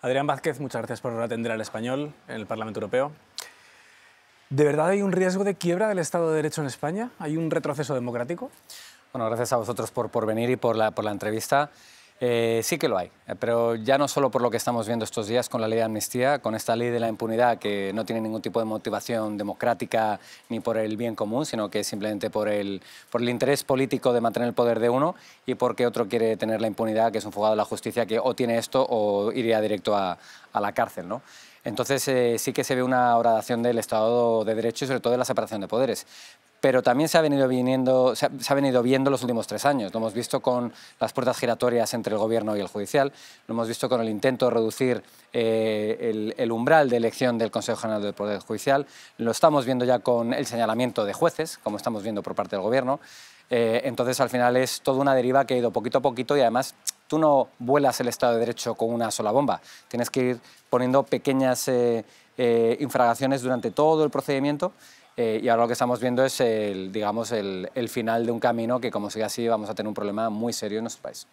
Adrián Vázquez, muchas gracias por atender al español en el Parlamento Europeo. ¿De verdad hay un riesgo de quiebra del Estado de Derecho en España? ¿Hay un retroceso democrático? Bueno, gracias a vosotros por, por venir y por la entrevista. Eh, sí que lo hay, eh, pero ya no solo por lo que estamos viendo estos días con la ley de amnistía, con esta ley de la impunidad que no tiene ningún tipo de motivación democrática ni por el bien común, sino que es simplemente por el, por el interés político de mantener el poder de uno y porque otro quiere tener la impunidad, que es un fugado de la justicia que o tiene esto o iría directo a, a la cárcel. ¿no? Entonces eh, sí que se ve una horadación del Estado de Derecho y sobre todo de la separación de poderes. Pero también se ha, venido viendo los últimos tres años. Lo hemos visto con las puertas giratorias entre el Gobierno y el Judicial, lo hemos visto con el intento de reducir eh, el, umbral de elección del Consejo General del Poder Judicial, lo estamos viendo ya con el señalamiento de jueces, como estamos viendo por parte del Gobierno. Eh, entonces, al final es toda una deriva que ha ido poquito a poquito y además tú no vuelas el Estado de Derecho con una sola bomba. Tienes que ir poniendo pequeñas eh, eh, infragaciones durante todo el procedimiento y ahora lo que estamos viendo es el, digamos, el, final de un camino que, como sigue así, vamos a tener un problema muy serio en nuestro país.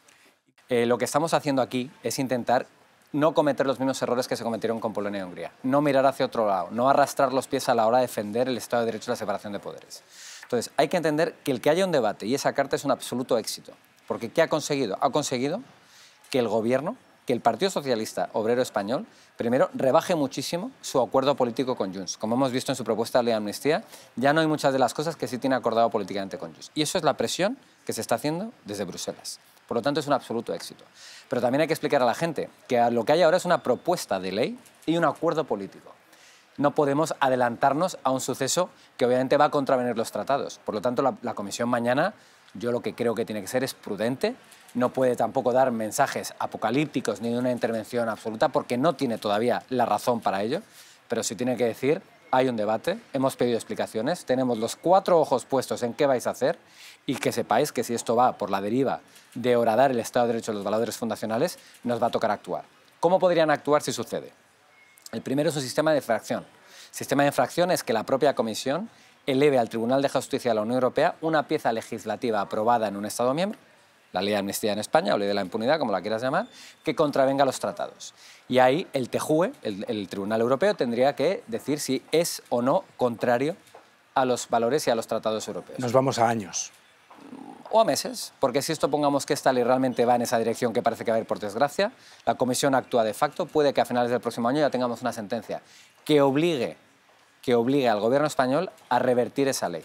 lo que estamos haciendo aquí es intentar no cometer los mismos errores que se cometieron con Polonia y Hungría, no mirar hacia otro lado, no arrastrar los pies a la hora de defender el Estado de Derecho y la separación de poderes. Entonces, hay que entender que el que haya un debate y esa carta es un absoluto éxito. Porque ¿qué ha conseguido? Ha conseguido que el gobierno, que el Partido Socialista Obrero Español, primero, rebaje muchísimo su acuerdo político con Junts. Como hemos visto en su propuesta de ley de amnistía, ya no hay muchas de las cosas que sí tiene acordado políticamente con Junts. Y eso es la presión que se está haciendo desde Bruselas. Por lo tanto, es un absoluto éxito. Pero también hay que explicar a la gente que lo que hay ahora es una propuesta de ley y un acuerdo político no podemos adelantarnos a un suceso que obviamente va a contravenir los tratados. Por lo tanto, la, Comisión mañana, yo lo que creo que tiene que ser es prudente, no puede tampoco dar mensajes apocalípticos ni una intervención absoluta porque no tiene todavía la razón para ello, pero sí tiene que decir, hay un debate, hemos pedido explicaciones, tenemos los cuatro ojos puestos en qué vais a hacer y que sepáis que si esto va por la deriva de horadar el Estado de Derecho y los valores fundacionales, nos va a tocar actuar. ¿Cómo podrían actuar si sucede? El primero es un sistema de infracción. Sistema de infracción es que la propia Comisión eleve al Tribunal de Justicia de la Unión Europea una pieza legislativa aprobada en un Estado miembro, la ley de amnistía en España o ley de la impunidad, como la quieras llamar, que contravenga los tratados. Y ahí el TEJUE, el, Tribunal Europeo, tendría que decir si es o no contrario a los valores y a los tratados europeos. Nos vamos a años o a meses, porque si esto pongamos que esta ley realmente va en esa dirección que parece que va a ir por desgracia, la Comisión actúa de facto, puede que a finales del próximo año ya tengamos una sentencia que obligue, que obligue al gobierno español a revertir esa ley.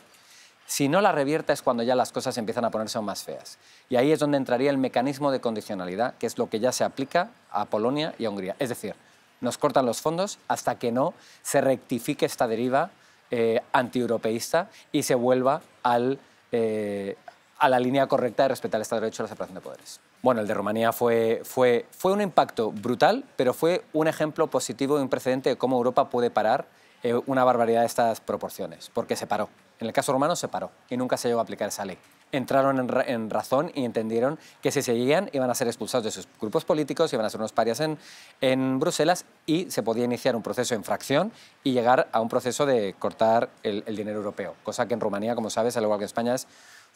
Si no la revierta es cuando ya las cosas empiezan a ponerse aún más feas. Y ahí es donde entraría el mecanismo de condicionalidad, que es lo que ya se aplica a Polonia y a Hungría. Es decir, nos cortan los fondos hasta que no se rectifique esta deriva anti eh, antieuropeísta y se vuelva al, eh, a la línea correcta de respetar el Estado de Derecho y la separación de poderes. Bueno, el de Rumanía fue, fue, fue un impacto brutal, pero fue un ejemplo positivo y un precedente de cómo Europa puede parar eh, una barbaridad de estas proporciones, porque se paró. En el caso romano se paró y nunca se llegó a aplicar esa ley. Entraron en, razón y entendieron que si seguían iban a ser expulsados de sus grupos políticos, iban a ser unos parias en, en Bruselas y se podía iniciar un proceso de infracción y llegar a un proceso de cortar el, el dinero europeo, cosa que en Rumanía, como sabes, al igual que en España, es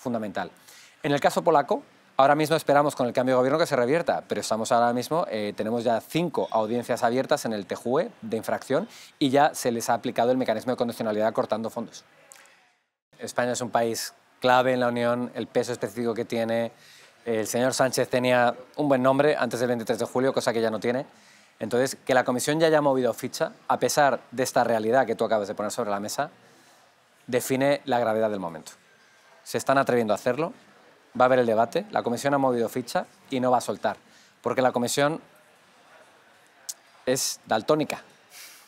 fundamental. En el caso polaco, ahora mismo esperamos con el cambio de gobierno que se revierta, pero estamos ahora mismo, eh, tenemos ya cinco audiencias abiertas en el TJUE de infracción y ya se les ha aplicado el mecanismo de condicionalidad cortando fondos. España es un país clave en la Unión, el peso específico que tiene. El señor Sánchez tenía un buen nombre antes del 23 de julio, cosa que ya no tiene. Entonces, que la Comisión ya haya movido ficha, a pesar de esta realidad que tú acabas de poner sobre la mesa, define la gravedad del momento se están atreviendo a hacerlo, va a haber el debate, la comisión ha movido ficha y no va a soltar, porque la comisión es daltónica.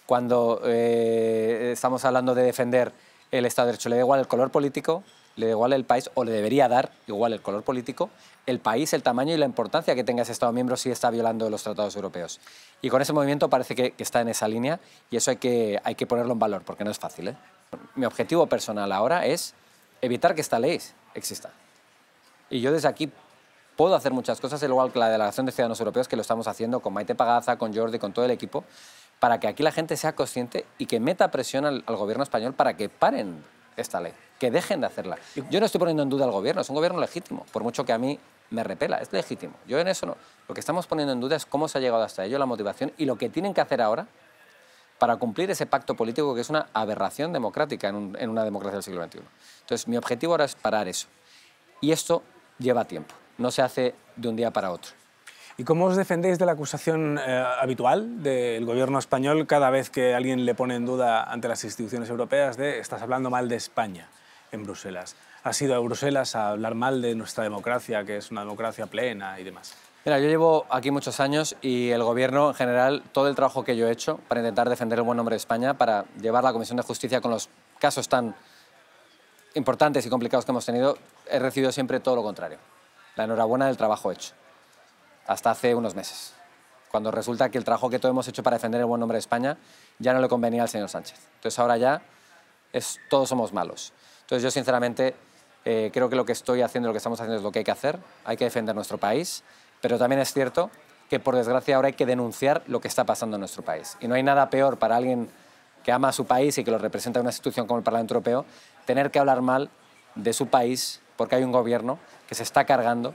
Cuando eh, estamos hablando de defender el Estado de Derecho, le da igual el color político, le da igual el país, o le debería dar igual el color político, el país, el tamaño y la importancia que tenga ese Estado miembro si está violando los tratados europeos. Y con ese movimiento parece que, está en esa línea y eso hay que, hay que ponerlo en valor, porque no es fácil. ¿eh? Mi objetivo personal ahora es evitar que esta ley exista. Y yo desde aquí puedo hacer muchas cosas, igual que la Delegación de Ciudadanos Europeos, que lo estamos haciendo con Maite Pagaza, con Jordi, con todo el equipo, para que aquí la gente sea consciente y que meta presión al, al gobierno español para que paren esta ley, que dejen de hacerla. Yo no estoy poniendo en duda al gobierno, es un gobierno legítimo, por mucho que a mí me repela, es legítimo. Yo en eso no. Lo que estamos poniendo en duda es cómo se ha llegado hasta ello, la motivación y lo que tienen que hacer ahora para cumplir ese pacto político que es una aberración democrática en, una democracia del siglo XXI. Entonces, mi objetivo ahora es parar eso. Y esto lleva tiempo, no se hace de un día para otro. ¿Y cómo os defendéis de la acusación eh, habitual del gobierno español cada vez que alguien le pone en duda ante las instituciones europeas de estás hablando mal de España en Bruselas? ¿Has ido a Bruselas a hablar mal de nuestra democracia, que es una democracia plena y demás? Mira, yo llevo aquí muchos años y el Gobierno en general, todo el trabajo que yo he hecho para intentar defender el buen nombre de España, para llevar la Comisión de Justicia con los casos tan importantes y complicados que hemos tenido, he recibido siempre todo lo contrario. La enhorabuena del trabajo hecho, hasta hace unos meses, cuando resulta que el trabajo que todos hemos hecho para defender el buen nombre de España ya no le convenía al señor Sánchez. Entonces ahora ya es, todos somos malos. Entonces yo sinceramente eh, creo que lo que estoy haciendo, lo que estamos haciendo es lo que hay que hacer, hay que defender nuestro país pero también es cierto que por desgracia ahora hay que denunciar lo que está pasando en nuestro país. Y no hay nada peor para alguien que ama a su país y que lo representa en una institución como el Parlamento Europeo, tener que hablar mal de su país porque hay un gobierno que se está cargando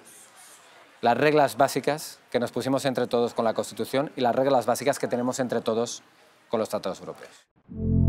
las reglas básicas que nos pusimos entre todos con la Constitución y las reglas básicas que tenemos entre todos con los tratados europeos.